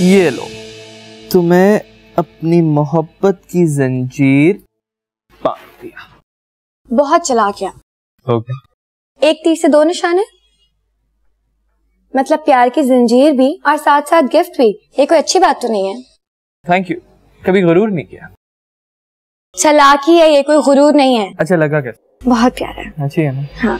ये लो तुम्हें अपनी मोहब्बत की जंजीर बांध दिया बहुत चला गया okay. एक तीर से दो निशान है मतलब प्यार की जंजीर भी और साथ साथ गिफ्ट भी ये कोई अच्छी बात तो नहीं है थैंक यू कभी गुरूर नहीं किया चलाकी है ये कोई गुरूर नहीं है अच्छा लगा क्या बहुत प्यारा है अच्छी है ना हाँ